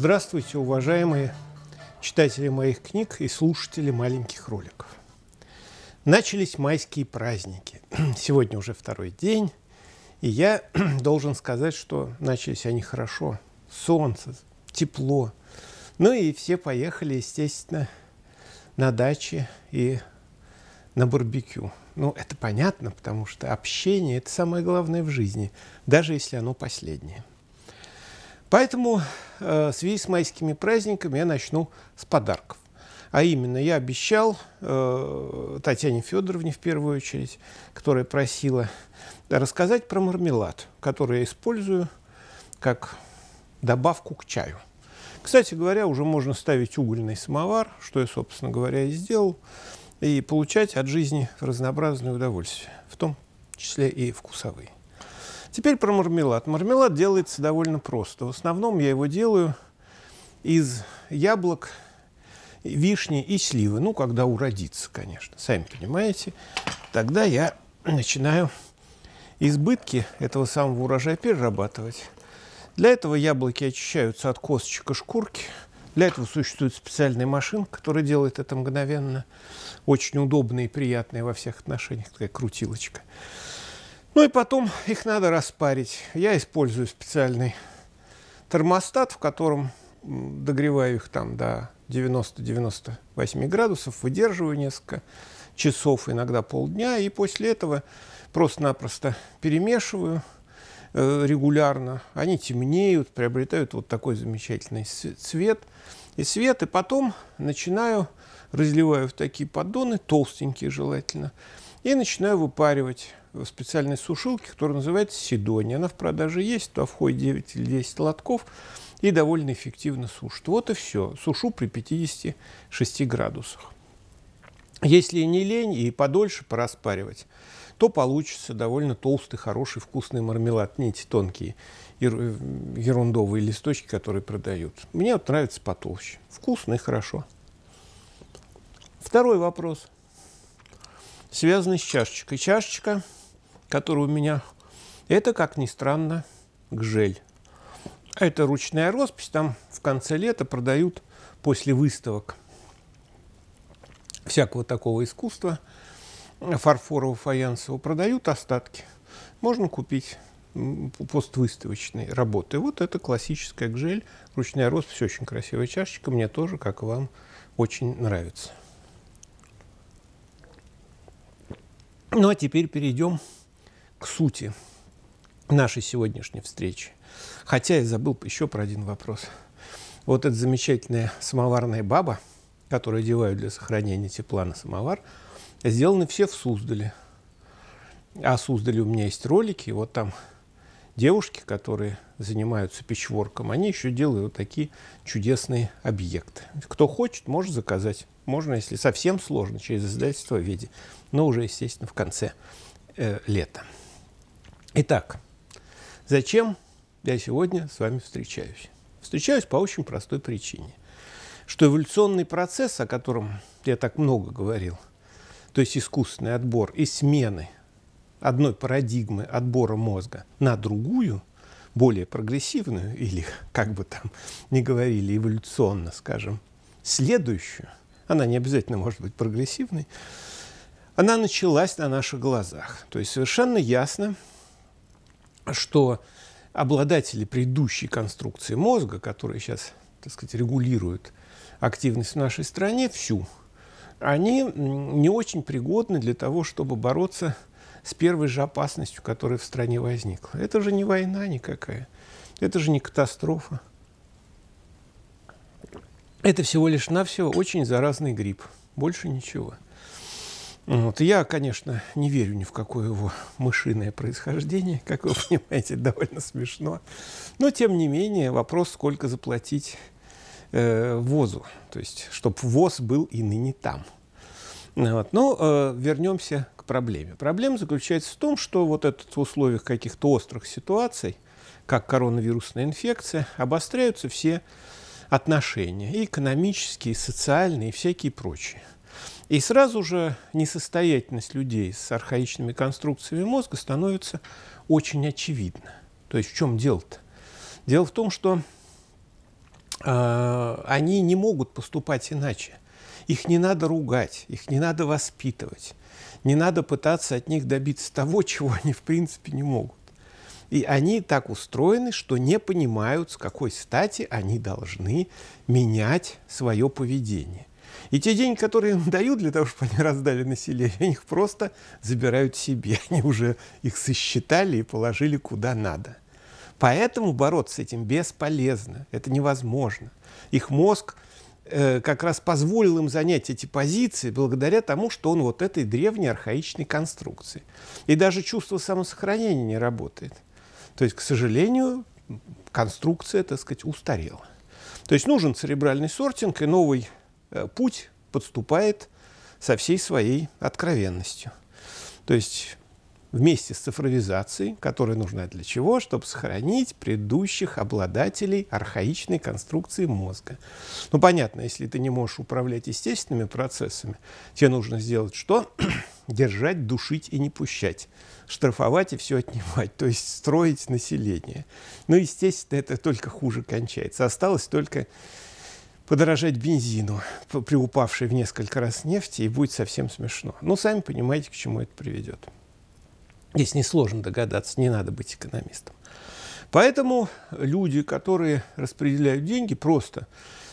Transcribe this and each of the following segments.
Здравствуйте, уважаемые читатели моих книг и слушатели маленьких роликов. Начались майские праздники. Сегодня уже второй день, и я должен сказать, что начались они хорошо. Солнце, тепло. Ну и все поехали, естественно, на даче и на барбекю. Ну, это понятно, потому что общение – это самое главное в жизни, даже если оно последнее. Поэтому э, в связи с майскими праздниками я начну с подарков. А именно, я обещал э, Татьяне Федоровне в первую очередь, которая просила рассказать про мармелад, который я использую как добавку к чаю. Кстати говоря, уже можно ставить угольный самовар, что я, собственно говоря, и сделал, и получать от жизни разнообразное удовольствие, в том числе и вкусовые. Теперь про мармелад. Мармелад делается довольно просто. В основном я его делаю из яблок, вишни и сливы. Ну, когда уродится, конечно, сами понимаете. Тогда я начинаю избытки этого самого урожая перерабатывать. Для этого яблоки очищаются от косточек и шкурки. Для этого существует специальная машинка, которая делает это мгновенно. Очень удобная и приятная во всех отношениях, такая крутилочка. Ну и потом их надо распарить. Я использую специальный термостат, в котором догреваю их там до 90-98 градусов, выдерживаю несколько часов, иногда полдня, и после этого просто-напросто перемешиваю э, регулярно. Они темнеют, приобретают вот такой замечательный цвет и свет, и потом начинаю, разливаю в такие поддоны, толстенькие желательно, и начинаю выпаривать специальной сушилки, которая называется Сидония. Она в продаже есть, то входит 9 или 10 лотков и довольно эффективно сушит. Вот и все. Сушу при 56 градусах. Если не лень и подольше пораспаривать, то получится довольно толстый, хороший, вкусный мармелад. Не эти тонкие ерундовые листочки, которые продают. Мне вот нравится потолще. Вкусно и хорошо. Второй вопрос, связанный с чашечкой. Чашечка который у меня. Это, как ни странно, гжель. А это ручная роспись, там в конце лета продают после выставок всякого такого искусства, э, фарфорового, фаянсового, продают остатки. Можно купить поствыставочные работы. Вот это классическая гжель, ручная роспись, очень красивая чашечка, мне тоже, как вам, очень нравится. Ну а теперь перейдем к сути нашей сегодняшней встречи. Хотя я забыл еще про один вопрос. Вот эта замечательная самоварная баба, которую одевают для сохранения тепла на самовар, сделаны все в Суздале. А в Суздале у меня есть ролики, вот там девушки, которые занимаются печворком, они еще делают вот такие чудесные объекты. Кто хочет, может заказать. Можно, если совсем сложно, через издательство в виде. Но уже, естественно, в конце э, лета. Итак, зачем я сегодня с вами встречаюсь? Встречаюсь по очень простой причине, что эволюционный процесс, о котором я так много говорил, то есть искусственный отбор и смены одной парадигмы отбора мозга на другую, более прогрессивную или, как бы там ни говорили, эволюционно, скажем, следующую, она не обязательно может быть прогрессивной, она началась на наших глазах. То есть совершенно ясно, что обладатели предыдущей конструкции мозга, которая сейчас, так сказать, регулирует активность в нашей стране всю, они не очень пригодны для того, чтобы бороться с первой же опасностью, которая в стране возникла. Это же не война никакая, это же не катастрофа. Это всего лишь навсего очень заразный грипп, больше ничего. Вот. я, конечно, не верю ни в какое его мышиное происхождение, как вы понимаете, довольно смешно. Но, тем не менее, вопрос, сколько заплатить э, ВОЗу, то есть, чтобы ВОЗ был и ныне там. Вот. Но ну, э, вернемся к проблеме. Проблема заключается в том, что вот этот в условиях каких-то острых ситуаций, как коронавирусная инфекция, обостряются все отношения, и экономические, и социальные, и всякие прочие – и сразу же несостоятельность людей с архаичными конструкциями мозга становится очень очевидна. То есть в чем дело-то? Дело в том, что э, они не могут поступать иначе. Их не надо ругать, их не надо воспитывать, не надо пытаться от них добиться того, чего они в принципе не могут. И они так устроены, что не понимают, с какой стати они должны менять свое поведение. И те деньги, которые им дают для того, чтобы они раздали населению, они их просто забирают себе. Они уже их сосчитали и положили куда надо. Поэтому бороться с этим бесполезно, это невозможно. Их мозг э, как раз позволил им занять эти позиции благодаря тому, что он вот этой древней архаичной конструкции. И даже чувство самосохранения не работает. То есть, к сожалению, конструкция, так сказать, устарела. То есть нужен церебральный сортинг и новый Э, путь подступает со всей своей откровенностью. То есть вместе с цифровизацией, которая нужна для чего? Чтобы сохранить предыдущих обладателей архаичной конструкции мозга. Ну, понятно, если ты не можешь управлять естественными процессами, тебе нужно сделать что? Держать, душить и не пущать. Штрафовать и все отнимать, то есть строить население. Ну, естественно, это только хуже кончается. Осталось только подорожать бензину, при упавшей в несколько раз нефти, и будет совсем смешно. Ну, сами понимаете, к чему это приведет. Здесь несложно догадаться, не надо быть экономистом. Поэтому люди, которые распределяют деньги просто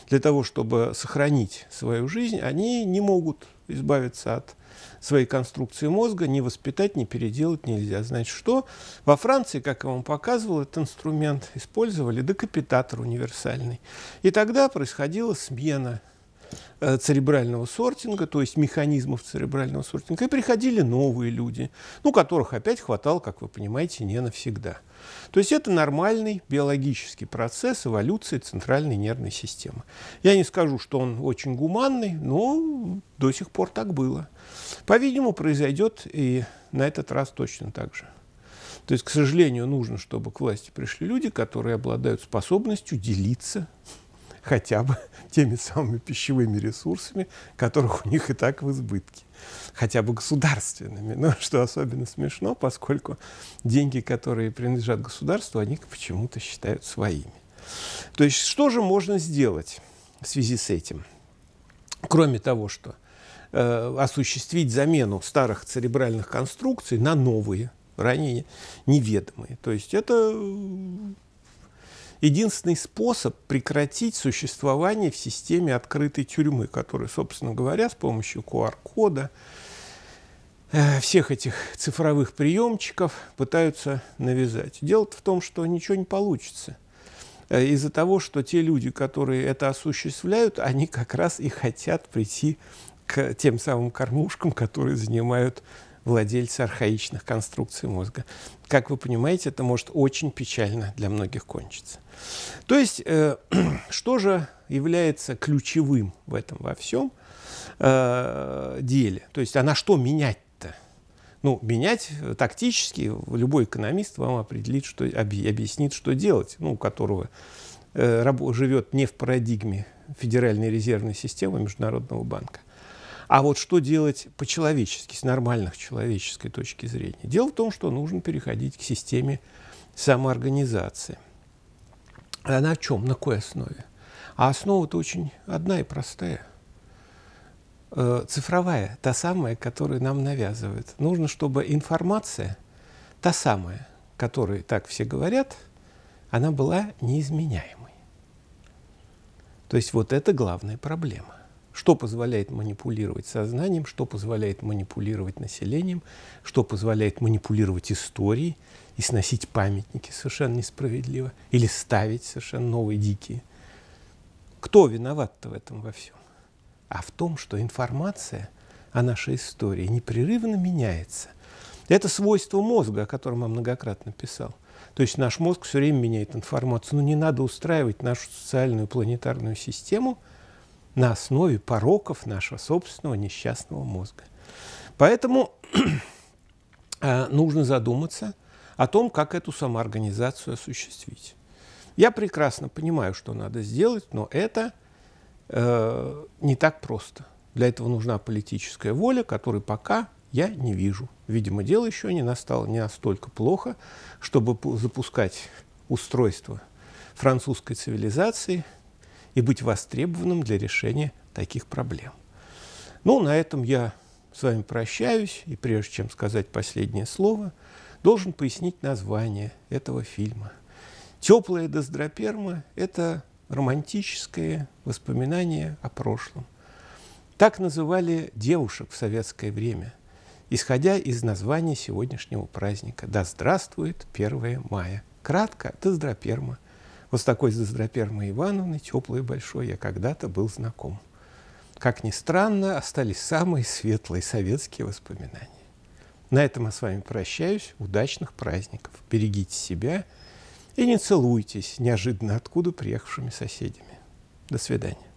для того, чтобы сохранить свою жизнь, они не могут избавиться от своей конструкции мозга ни воспитать, ни переделать нельзя. Значит, что? Во Франции, как я вам показывал, этот инструмент использовали декапитатор универсальный. И тогда происходила смена Э, церебрального сортинга, то есть механизмов церебрального сортинга, и приходили новые люди, ну, которых опять хватало, как вы понимаете, не навсегда. То есть это нормальный биологический процесс эволюции центральной нервной системы. Я не скажу, что он очень гуманный, но до сих пор так было. По-видимому, произойдет и на этот раз точно так же. То есть, к сожалению, нужно, чтобы к власти пришли люди, которые обладают способностью делиться хотя бы теми самыми пищевыми ресурсами, которых у них и так в избытке, хотя бы государственными. Но что особенно смешно, поскольку деньги, которые принадлежат государству, они почему-то считают своими. То есть что же можно сделать в связи с этим? Кроме того, что э, осуществить замену старых церебральных конструкций на новые, ранее неведомые. То есть это единственный способ прекратить существование в системе открытой тюрьмы, которая, собственно говоря, с помощью QR-кода, э, всех этих цифровых приемчиков пытаются навязать. Дело в том, что ничего не получится. Э, из-за того, что те люди, которые это осуществляют, они как раз и хотят прийти к тем самым кормушкам, которые занимают владельцы архаичных конструкций мозга. Как вы понимаете, это может очень печально для многих кончиться. То есть, э, что же является ключевым в этом во всем э, деле? То есть, а на что менять-то? Ну, менять э, тактически любой экономист вам определит, что, объяснит, что делать, ну, у которого э, живет не в парадигме Федеральной резервной системы Международного банка. А вот что делать по-человечески, с нормальных человеческой точки зрения? Дело в том, что нужно переходить к системе самоорганизации. А на чем, на какой основе? А основа-то очень одна и простая. Э, цифровая, та самая, которую нам навязывают. Нужно, чтобы информация, та самая, которой так все говорят, она была неизменяемой. То есть вот это главная проблема что позволяет манипулировать сознанием, что позволяет манипулировать населением, что позволяет манипулировать историей и сносить памятники совершенно несправедливо или ставить совершенно новые дикие. Кто виноват-то в этом во всем? А в том, что информация о нашей истории непрерывно меняется. Это свойство мозга, о котором я многократно писал. То есть наш мозг все время меняет информацию. Но ну, не надо устраивать нашу социальную планетарную систему – на основе пороков нашего собственного несчастного мозга. Поэтому э, нужно задуматься о том, как эту самоорганизацию осуществить. Я прекрасно понимаю, что надо сделать, но это э, не так просто. Для этого нужна политическая воля, которой пока я не вижу. Видимо, дело еще не настало не настолько плохо, чтобы запускать устройство французской цивилизации – и быть востребованным для решения таких проблем. Ну, на этом я с вами прощаюсь, и прежде чем сказать последнее слово, должен пояснить название этого фильма. «Теплая доздроперма» – это романтическое воспоминание о прошлом. Так называли девушек в советское время, исходя из названия сегодняшнего праздника «Да здравствует 1 мая». Кратко – доздроперма – вот с такой Заздрапергмой Ивановной, теплой большой, я когда-то был знаком. Как ни странно, остались самые светлые советские воспоминания. На этом я с вами прощаюсь. Удачных праздников. Берегите себя и не целуйтесь неожиданно откуда приехавшими соседями. До свидания.